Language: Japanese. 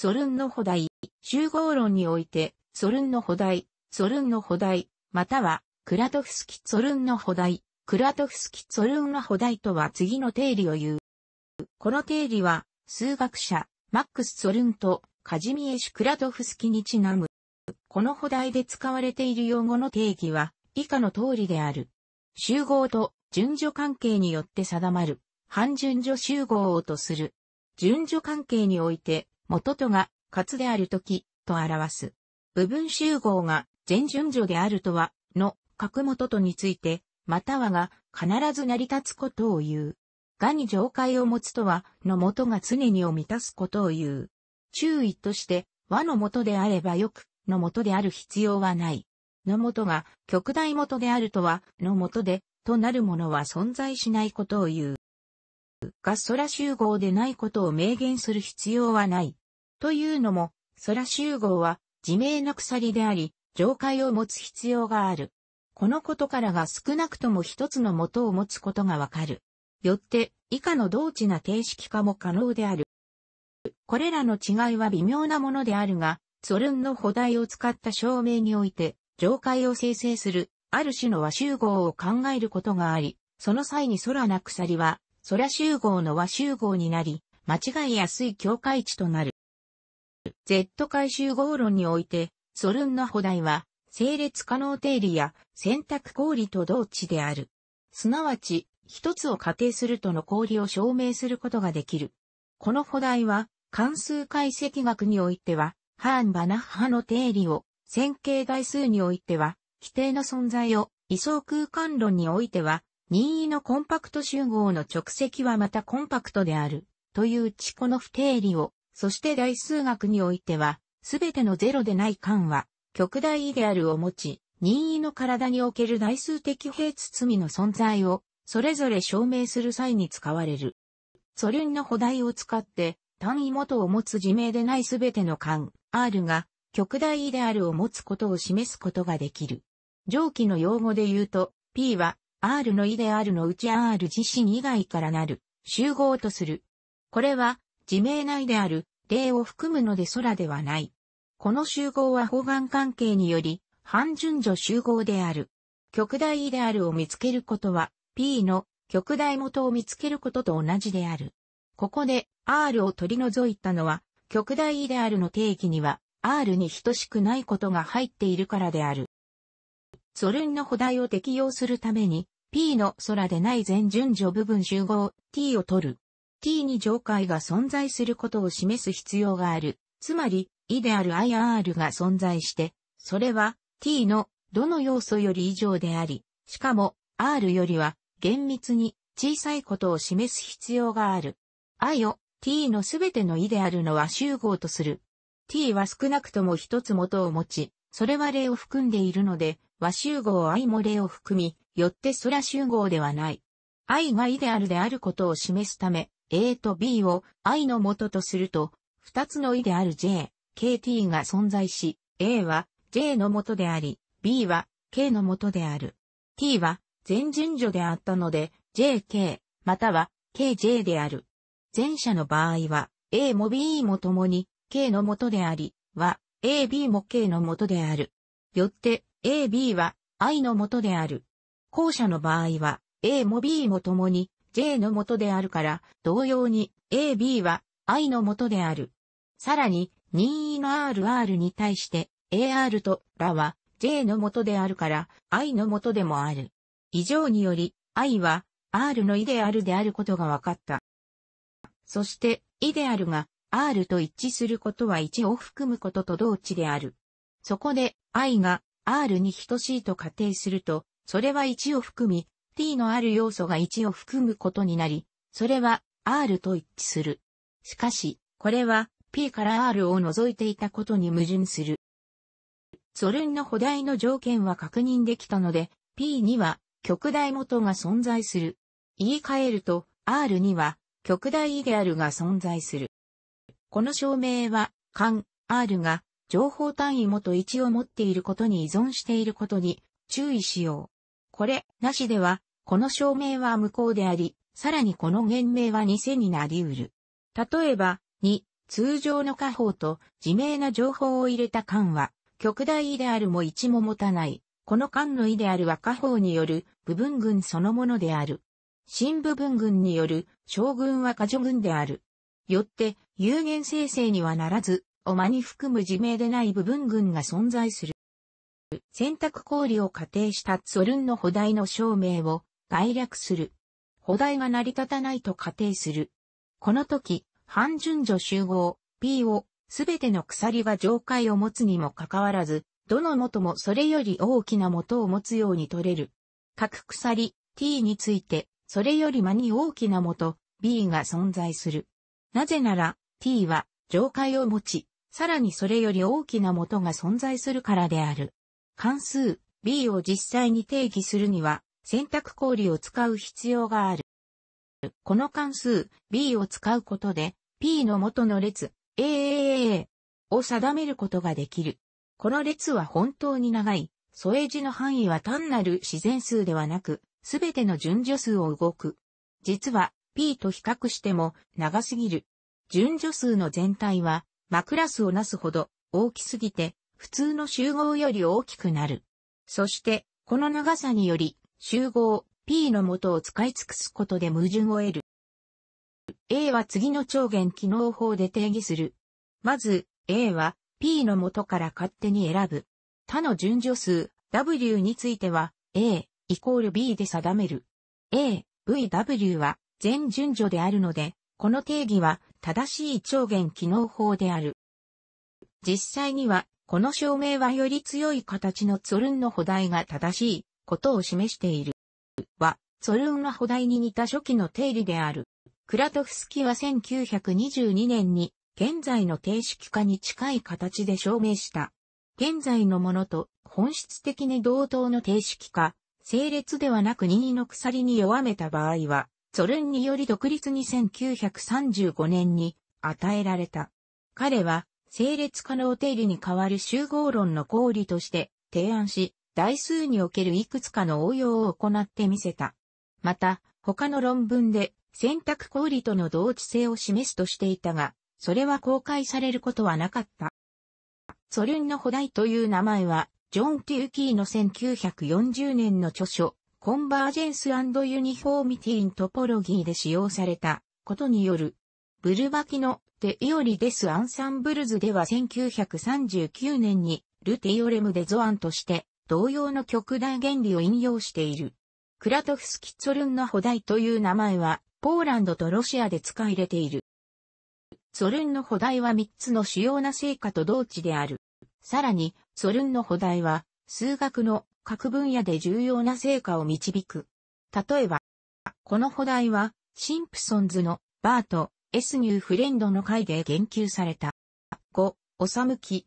ソルンの補題、集合論において、ソルンの補題、ソルンの補題、または、クラトフスキ・ソルンの補題、クラトフスキ・ソルンの補題とは次の定理を言う。この定理は、数学者、マックス・ソルンと、カジミエシュ・クラトフスキにちなむ。この補題で使われている用語の定義は、以下の通りである。集合と順序関係によって定まる、半順序集合をとする。順序関係において、元とが、活であるとき、と表す。部分集合が、全順序であるとは、の、核元とについて、またはが、必ず成り立つことを言う。がに上界を持つとは、の元が常にを満たすことを言う。注意として、和の元であればよく、の元である必要はない。の元が、極大元であるとは、の元で、となるものは存在しないことを言う。が空集合でないことを明言する必要はない。というのも、空集合は自明の鎖であり、上階を持つ必要がある。このことからが少なくとも一つの元を持つことがわかる。よって、以下の同値な定式化も可能である。これらの違いは微妙なものであるが、ソルンの補題を使った証明において、上階を生成する、ある種の和集合を考えることがあり、その際に空な鎖は、空集合の和集合になり、間違いやすい境界値となる。Z 回集合論において、ソルンの補題は、整列可能定理や選択公理と同値である。すなわち、一つを仮定するとの公理を証明することができる。この補題は、関数解析学においては、ハーン・バナッハの定理を、線形代数においては、規定の存在を、位相空間論においては、任意のコンパクト集合の直積はまたコンパクトである、という知この不定理を、そして大数学においては、すべてのゼロでない間は、極大イデアルを持ち、任意の体における大数的平包の存在を、それぞれ証明する際に使われる。ソリュンの補題を使って、単位元を持つ自明でないすべての間、R が、極大イデアルを持つことを示すことができる。上記の用語で言うと、P は、R のイデアルのうち R 自身以外からなる、集合とする。これは、自明内である、例を含むので空ではない。この集合は方眼関係により、半順序集合である。極大イデアルを見つけることは、P の極大元を見つけることと同じである。ここで R を取り除いたのは、極大イデアルの定義には R に等しくないことが入っているからである。ソルンの補題を適用するために、P の空でない全順序部分集合 T を取る。t に上階が存在することを示す必要がある。つまり、e である IR が存在して、それは t のどの要素より以上であり、しかも R よりは厳密に小さいことを示す必要がある。I を T のすべての E であるのは集合とする。T は少なくとも一つ元を持ち、それは例を含んでいるので、和集合 I も例を含み、よってそら集合ではない。I が E であるであることを示すため、A と B を I の元とすると、二つの E である J、KT が存在し、A は J の元であり、B は K の元である。T は全順序であったので、JK、または KJ である。前者の場合は、A も B も共に K の元であり、は AB も K の元である。よって AB は I の元である。後者の場合は A も B も共に J の元であるから、同様に AB は I の元である。さらに、任意の RR に対して、AR とらは J の元であるから、I の元でもある。以上により、I は R のイデアルであることが分かった。そして、イデアルが R と一致することは1を含むことと同値である。そこで、I が R に等しいと仮定すると、それは1を含み、T のある要素が1を含むことになり、それは R と一致する。しかし、これは P から R を除いていたことに矛盾する。ソルンの補題の条件は確認できたので、P には極大元が存在する。言い換えると、R には極大イデアルが存在する。この証明は、間 R が情報単位元1を持っていることに依存していることに注意しよう。これ、なしでは、この証明は無効であり、さらにこの言名は偽になり得る。例えば、2、通常の家宝と自明な情報を入れた間は、極大意であるも一も持たない。この間の意であるは家宝による部分群そのものである。新部分群による将軍は過剰軍である。よって、有限生成にはならず、おまに含む自明でない部分群が存在する。選択考慮を仮定したソルンの補題の証明を概略する。補題が成り立たないと仮定する。この時、半順序集合 P をすべての鎖が上階を持つにもかかわらず、どの元もそれより大きな元を持つように取れる。各鎖 T について、それより間に大きな元 B が存在する。なぜなら T は上階を持ち、さらにそれより大きな元が存在するからである。関数 B を実際に定義するには、洗濯氷を使う必要がある。この関数 B を使うことで P の元の列 AAA を定めることができる。この列は本当に長い。添え字の範囲は単なる自然数ではなく、すべての順序数を動く。実は P と比較しても長すぎる。順序数の全体は、マクラスをなすほど大きすぎて、普通の集合より大きくなる。そして、この長さにより、集合 P の元を使い尽くすことで矛盾を得る。A は次の超限機能法で定義する。まず、A は P の元から勝手に選ぶ。他の順序数 W については A イコール B で定める。A、VW は全順序であるので、この定義は正しい超限機能法である。実際には、この証明はより強い形のツォルンの補題が正しいことを示している。は、ソルンは古代に似た初期の定理である。クラトフスキは1922年に、現在の定式化に近い形で証明した。現在のものと本質的に同等の定式化、整列ではなく任意の鎖に弱めた場合は、ソルンにより独立に1935年に与えられた。彼は、整列可能定理に代わる集合論の公理として提案し、代数におけるいくつかの応用を行ってみせた。また、他の論文で選択氷との同値性を示すとしていたが、それは公開されることはなかった。ソルンの補題という名前は、ジョン・テューキーの1940年の著書、コンバージェンスユニフォーミティ・イン・トポロギーで使用されたことによる、ブルバキのテイオリデス・アンサンブルズでは1939年にルティオレムでゾアンとして同様の極大原理を引用している。クラトフスキツォルンの補題という名前は、ポーランドとロシアで使い入れている。ツォルンの補題は3つの主要な成果と同値である。さらに、ツォルンの補題は、数学の各分野で重要な成果を導く。例えば、この補題は、シンプソンズのバーとエスニューフレンドの回で言及された。5、おさむき、